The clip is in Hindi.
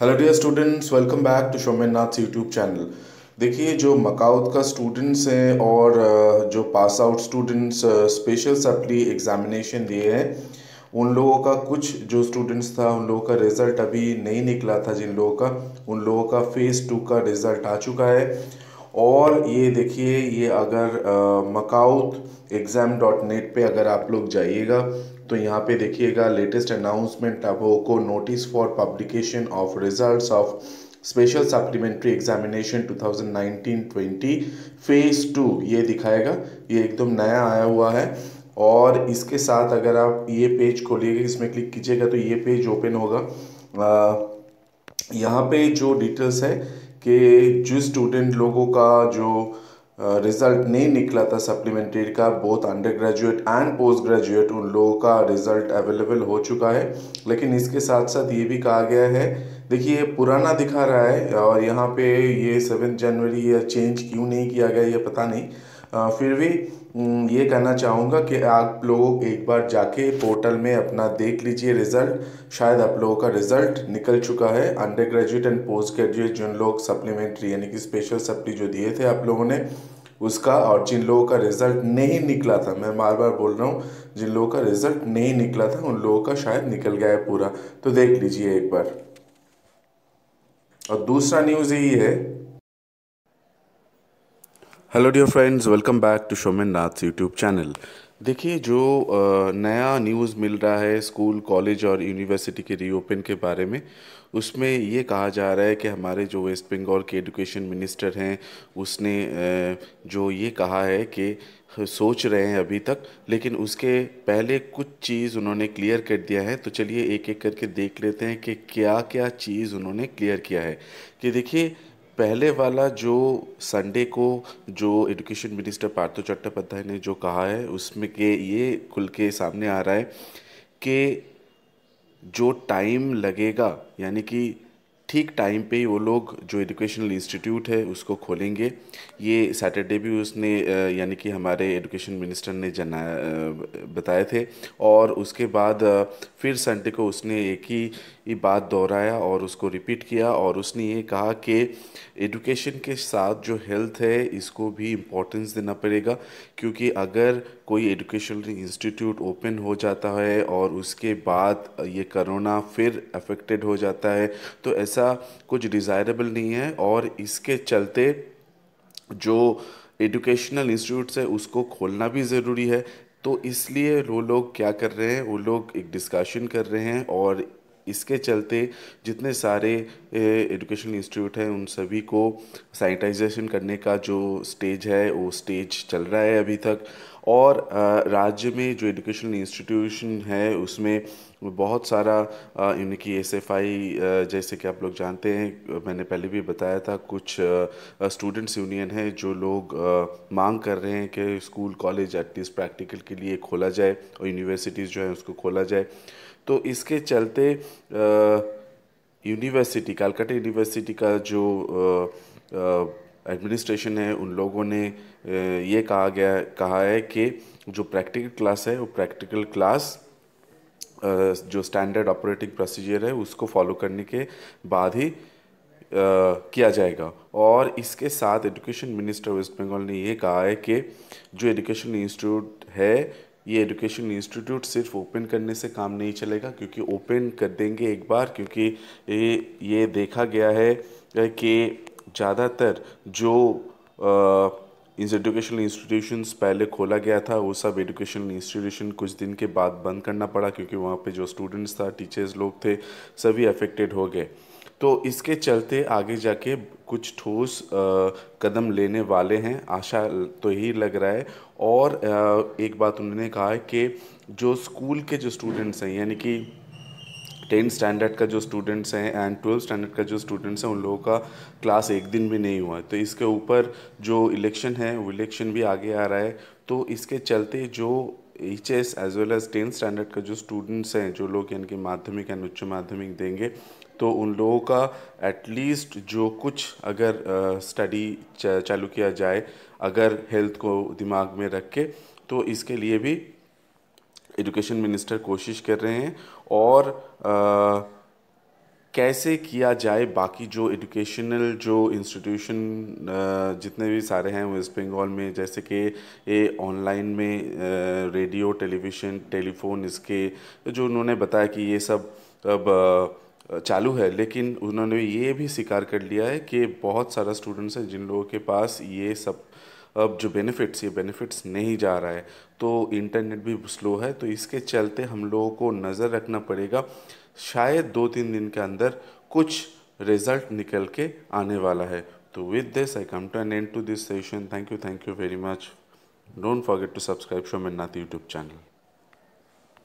hello dear students welcome back to Shomen Nath YouTube channel देखिए जो मकाउत का स्टूडेंट्स हैं और जो pass out students special supply examination दिए हैं उन लोगों का कुछ जो स्टूडेंट्स था उन लोगों का रिज़ल्ट अभी नहीं निकला था जिन लोगों का उन लोगों का फ़ेज़ टू का रिज़ल्ट आ चुका है और ये देखिए ये अगर मकाउथ एग्ज़ाम डॉट नेट पर अगर आप लोग जाइएगा तो यहाँ पे देखिएगा लेटेस्ट अनाउंसमेंट को notice for publication of results of special supplementary examination 2019-20 phase two ये दिखाएगा ये एकदम नया आया हुआ है और इसके साथ अगर आप ये पेज खोलिएगा इसमें क्लिक कीजिएगा तो ये पेज ओपन होगा आ, यहाँ पे जो डिटेल्स है कि जो स्टूडेंट लोगों का जो रिज़ल्ट नहीं निकला था सप्लीमेंट्री का बहुत undergraduate and postgraduate उन लोगों का रिज़ल्ट अवेलेबल हो चुका है लेकिन इसके साथ साथ ये भी कहा गया है देखिए ये पुराना दिखा रहा है और यहाँ पे ये सेवन जनवरी या चेंज क्यों नहीं किया गया ये पता नहीं आ, फिर भी ये कहना चाहूँगा कि आप लोग एक बार जाके पोर्टल में अपना देख लीजिए रिज़ल्ट शायद आप लोगों का रिज़ल्ट निकल चुका है undergraduate and postgraduate जिन लोग सप्लीमेंट्री यानी कि स्पेशल सप्ली जो दिए थे आप लोगों ने उसका और जिन लोगों का रिज़ल्ट नहीं निकला था मैं बार बार बोल रहा हूँ जिन लोगों का रिज़ल्ट नहीं निकला था उन लोगों का शायद निकल गया है पूरा तो देख लीजिए एक बार और दूसरा न्यूज़ यही है hello dear friends welcome back to Shomen Nath YouTube channel देखिए जो नया न्यूज़ मिल रहा है स्कूल कॉलेज और यूनिवर्सिटी के रीओपन के बारे में उसमें ये कहा जा रहा है कि हमारे जो वेस्ट बंगाल के एजुकेशन मिनिस्टर हैं उसने जो ये कहा है कि सोच रहे हैं अभी तक लेकिन उसके पहले कुछ चीज़ उन्होंने क्लियर कर दिया है तो चलिए एक एक करके देख लेते हैं कि क्या क्या चीज़ उन्होंने क्लियर किया है कि देखिए पहले वाला जो संडे को जो एजुकेशन मिनिस्टर पार्थो चट्टोपाध्याय ने जो कहा है उसमें के ये खुल के सामने आ रहा है कि जो टाइम लगेगा यानी कि ठीक टाइम पे वो लोग जो एजुकेशनल इंस्टीट्यूट है उसको खोलेंगे ये सैटरडे भी उसने यानी कि हमारे एजुकेशन मिनिस्टर ने जना बताए थे और उसके बाद फिर संडे को उसने एक ही बात दोहराया और उसको रिपीट किया और उसने ये कहा कि एजुकेशन के साथ जो हेल्थ है इसको भी इम्पोर्टेंस देना पड़ेगा क्योंकि अगर कोई एजुकेशनल इंस्टीट्यूट ओपन हो जाता है और उसके बाद ये करोना फिर अफेक्टेड हो जाता है तो ऐसा कुछ डिज़ायरेबल नहीं है और इसके चलते जो एजुकेशनल इंस्टीट्यूट्स है उसको खोलना भी ज़रूरी है तो इसलिए वो लोग क्या कर रहे हैं वो लोग एक डिस्कशन कर रहे हैं और इसके चलते जितने सारे एजुकेशनल इंस्टीट्यूट हैं उन सभी को सैनिटाइजेशन करने का जो स्टेज है वो स्टेज चल रहा है अभी तक और राज्य में जो एजुकेशनल इंस्टीट्यूशन है उसमें बहुत सारा इनकी एस एफ आई जैसे कि आप लोग जानते हैं मैंने पहले भी बताया था कुछ स्टूडेंट्स यूनियन है जो लोग मांग कर रहे हैं कि स्कूल कॉलेज एटलीस्ट प्रैक्टिकल के लिए खोला जाए और यूनिवर्सिटीज़ जो है उसको खोला जाए तो इसके चलते यूनिवर्सिटी कलकत्ता यूनिवर्सिटी का जो आ, आ, एडमिनिस्ट्रेशन है उन लोगों ने ये कहा गया कहा है कि जो प्रैक्टिकल क्लास है वो प्रैक्टिकल क्लास जो स्टैंडर्ड ऑपरेटिंग प्रोसीजर है उसको फॉलो करने के बाद ही किया जाएगा और इसके साथ एजुकेशन मिनिस्टर वेस्ट बंगाल ने ये कहा है कि जो एजुकेशन इंस्टीट्यूट है ये एजुकेशन इंस्टीट्यूट सिर्फ ओपन करने से काम नहीं चलेगा क्योंकि ओपन कर देंगे एक बार क्योंकि ये ये देखा गया है कि ज़्यादातर जो इस एजुकेशनल इंस्टीट्यूशंस पहले खोला गया था वो सब एजुकेशन इंस्टीट्यूशन कुछ दिन के बाद बंद करना पड़ा क्योंकि वहाँ पे जो स्टूडेंट्स था टीचर्स लोग थे सभी अफेक्टेड हो गए तो इसके चलते आगे जाके कुछ ठोस कदम लेने वाले हैं आशा तो यही लग रहा है और आ, एक बात उन्होंने कहा है कि जो स्कूल के जो स्टूडेंट्स हैं यानी कि टेंथ स्टैंडर्ड का जो स्टूडेंट्स हैं एंड ट्वेल्थ स्टैंडर्ड का जो स्टूडेंट्स हैं उन लोगों का क्लास एक दिन भी नहीं हुआ है तो इसके ऊपर जो इलेक्शन है वो इलेक्शन भी आगे आ रहा है तो इसके चलते जो H S as well as tenth standard का जो स्टूडेंट्स हैं जो लोग यानी कि माध्यमिक एंड उच्च माध्यमिक देंगे तो उन लोगों का एटलीस्ट जो कुछ अगर स्टडी uh, चालू किया जाए अगर हेल्थ को दिमाग में रख के तो इसके लिए भी एजुकेशन मिनिस्टर कोशिश कर रहे हैं और आ, कैसे किया जाए बाकी जो एजुकेशनल जो इंस्टीट्यूशन जितने भी सारे हैं वेस्ट बंगाल में जैसे कि ये ऑनलाइन में रेडियो टेलीविज़न टेलीफोन इसके जो उन्होंने बताया कि ये सब अब चालू है लेकिन उन्होंने ये भी स्वीकार कर लिया है कि बहुत सारा स्टूडेंट्स हैं जिन लोगों के पास ये सब अब जो बेनिफिट्स ये बेनिफिट्स नहीं जा रहा है तो इंटरनेट भी स्लो है तो इसके चलते हम लोगों को नज़र रखना पड़ेगा शायद दो तीन दिन के अंदर कुछ रिजल्ट निकल के आने वाला है तो with this I come to an end to this session thank you thank you very much don't forget to subscribe Sho Nath YouTube channel